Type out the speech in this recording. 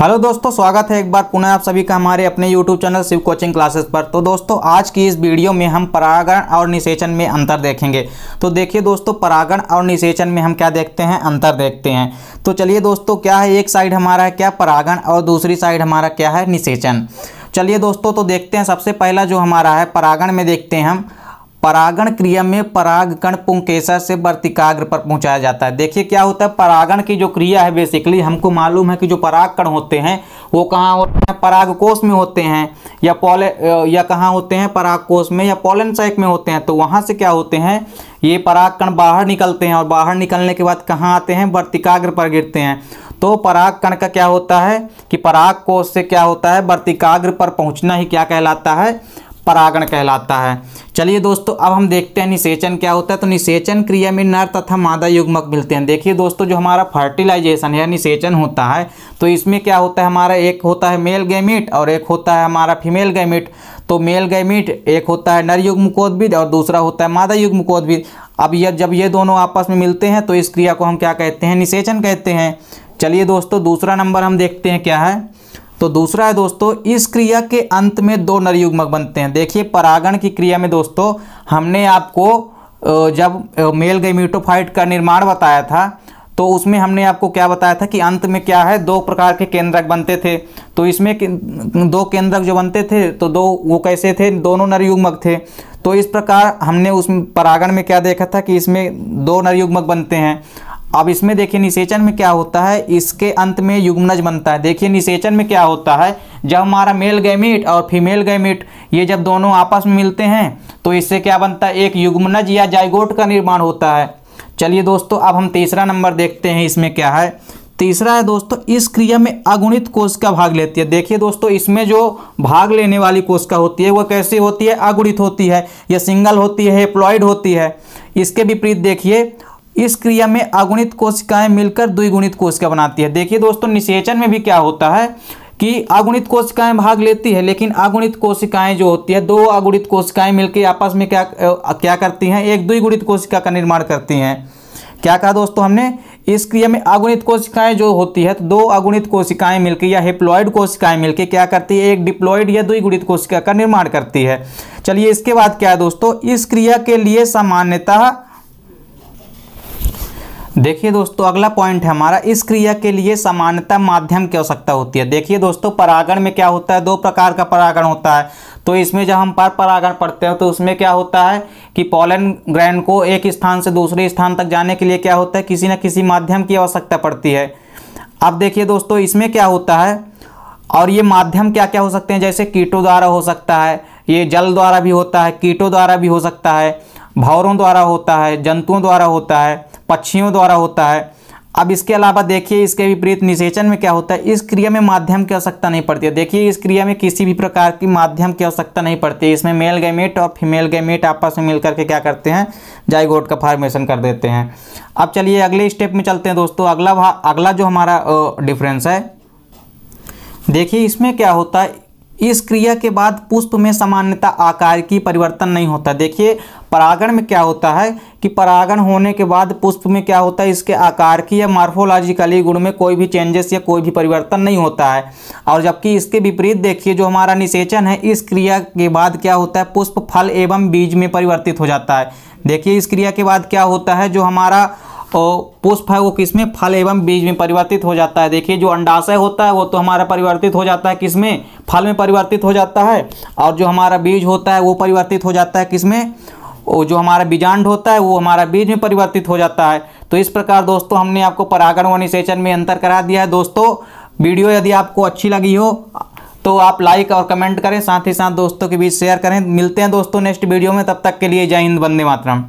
hello दोस्तों स्वागत है एक बार पुनः आप सभी का हमारे अपने YouTube channel Shiv coaching classes पर तो दोस्तों आज की इस वीडियो में हम परागण और निषेचन में अंतर देखेंगे तो देखिए दोस्तों परागण और निषेचन में हम क्या देखते हैं अंतर देखते हैं तो चलिए दोस्तों क्या है एक साइड हमारा है क्या परागण और दूसरी साइड हमारा क्या है निषेचन चलिए दोस्तों तो देखते हैं सबसे पहला जो हमारा है परागण में देखते हैं हम परागण क्रिया में पराग कण पुंकेसर से वर्तिकाग्र पर पहुंचाया जाता है देखिए क्या होता है परागण की जो क्रिया है बेसिकली हमको मालूम है कि जो पराग कण होते हैं वो कहाँ होते हैं पराग कोष में होते हैं या पॉले या कहाँ होते हैं पराग कोष में या पोलन साइक में होते हैं तो वहाँ से क्या होते हैं ये पराग कण बाहर निकलते हैं और बाहर निकलने के बाद कहाँ आते हैं वर्तिकाग्र पर गिरते हैं तो पराग कण का क्या होता है कि पराग कोष से क्या होता है वर्तिकाग्र पर पहुँचना ही क्या कहलाता है परागण कहलाता है चलिए दोस्तों अब हम देखते हैं निषेचन क्या होता है तो निषेचन क्रिया में नर तथा मादा युग्मक मिलते हैं देखिए दोस्तों जो हमारा फर्टिलाइजेशन है निषेचन होता है तो इसमें क्या होता है हमारा एक होता है मेल गैमिट और एक होता है हमारा फीमेल गैमिट तो मेल गैमिट एक होता है नर युग्म कोद्भिद और दूसरा होता है मादा युग्म कोद्भिद अब यह जब ये दोनों आपस में मिलते हैं तो इस क्रिया को हम क्या कहते हैं निषेचन कहते हैं चलिए दोस्तों दूसरा नंबर हम देखते हैं क्या है तो दूसरा है दोस्तों इस क्रिया के अंत में दो नरयुग्मक बनते हैं देखिए परागण की क्रिया में दोस्तों हमने आपको जब मेल म्यूटोफाइट का निर्माण बताया था तो उसमें हमने आपको क्या बताया था कि अंत में क्या है दो प्रकार के केंद्रक बनते थे तो इसमें दो केंद्रक जो बनते थे तो दो वो कैसे थे दोनों नरयुग्मक थे तो इस प्रकार हमने उस परागण में क्या देखा था कि इसमें दो नरयुग्मक बनते हैं अब इसमें देखिए निषेचन में क्या होता है इसके अंत में युग्मनज बनता है देखिए निषेचन में क्या होता है जब हमारा मेल गैमिट और फीमेल गैमिट ये जब दोनों आपस में मिलते हैं तो इससे क्या बनता है एक युग्मनज या जायगोट का निर्माण होता है चलिए दोस्तों अब हम तीसरा नंबर देखते हैं इसमें क्या है तीसरा है दोस्तों इस क्रिया में अगुणित कोशिका भाग लेती है देखिए दोस्तों इसमें जो भाग लेने वाली कोशिका होती है वो कैसी होती है अगुणित होती है या सिंगल होती है प्लॉइड होती है इसके विपरीत देखिए इस क्रिया में अगुणित कोशिकाएं मिलकर द्विगुणित कोशिका बनाती है देखिए दोस्तों निषेचन में भी क्या होता है कि अगुणित कोशिकाएं भाग लेती है लेकिन अगुणित कोशिकाएं जो होती है दो अगुणित कोशिकाएं मिलकर आपस में क्या क्या करती हैं एक द्विगुणित कोशिका का निर्माण करती हैं क्या कहा दोस्तों हमने इस क्रिया में अगुणित कोशिकाएं जो होती है तो दो अगुणित कोशिकाएं मिलकर या हेप्लॉइड कोशिकाएं मिलकर क्या करती है एक डिप्लॉइड या द्विगुणित कोशिका का निर्माण करती है चलिए इसके बाद क्या है दोस्तों इस क्रिया के लिए सामान्यतः देखिए दोस्तों अगला पॉइंट है हमारा इस क्रिया के लिए सामान्यता माध्यम की आवश्यकता होती है देखिए दोस्तों परागण में क्या होता है दो प्रकार का परागण होता है तो इसमें जब हम पर परागण पढ़ते हैं तो उसमें क्या होता है कि पॉलन ग्रैंड को एक स्थान से दूसरे स्थान तक जाने के लिए क्या होता है किसी न किसी माध्यम की आवश्यकता पड़ती है अब देखिए दोस्तों इसमें क्या होता है और ये माध्यम क्या क्या हो सकते हैं जैसे कीटों द्वारा हो सकता है ये जल द्वारा भी होता है कीटों द्वारा भी हो सकता है भावरों द्वारा होता है जंतुओं द्वारा होता है पक्षियों द्वारा होता है अब इसके अलावा देखिए इसके विपरीत निषेचन में क्या होता है इस क्रिया में माध्यम की आवश्यकता नहीं पड़ती है देखिए इस क्रिया में किसी भी प्रकार की माध्यम की आवश्यकता नहीं पड़ती है इसमें मेल गैमेट और फीमेल गैमेट आपस में मिलकर के क्या करते हैं जाइगोट का फॉर्मेशन कर देते हैं अब चलिए अगले स्टेप में चलते हैं दोस्तों अगला अगला जो हमारा डिफरेंस है देखिए इसमें क्या होता है इस क्रिया के बाद पुष्प में सामान्यता आकार की परिवर्तन नहीं होता देखिए परागण में क्या होता है कि परागण होने के बाद पुष्प में क्या होता है इसके आकार की या मार्फोलॉजिकली गुण में कोई भी चेंजेस या कोई भी परिवर्तन नहीं होता है और जबकि इसके विपरीत देखिए जो हमारा निषेचन है इस क्रिया के बाद क्या होता है पुष्प फल एवं बीज में परिवर्तित हो जाता है देखिए इस क्रिया के बाद क्या होता है जो हमारा और पुष्प है वो किस में फल एवं बीज में परिवर्तित हो जाता है देखिए जो अंडाशय होता है वो तो हमारा परिवर्तित हो जाता है किसमें फल में परिवर्तित हो जाता है और जो हमारा बीज होता है वो परिवर्तित हो जाता है किसमें और जो हमारा बीजांड होता है वो हमारा बीज में परिवर्तित हो जाता है तो इस प्रकार दोस्तों हमने आपको परागण व निषेचन में अंतर करा दिया है दोस्तों वीडियो यदि आपको अच्छी लगी हो तो आप लाइक और कमेंट करें साथ ही साथ दोस्तों के बीच शेयर करें मिलते हैं दोस्तों नेक्स्ट वीडियो में तब तक के लिए जय हिंद वंदे मातरम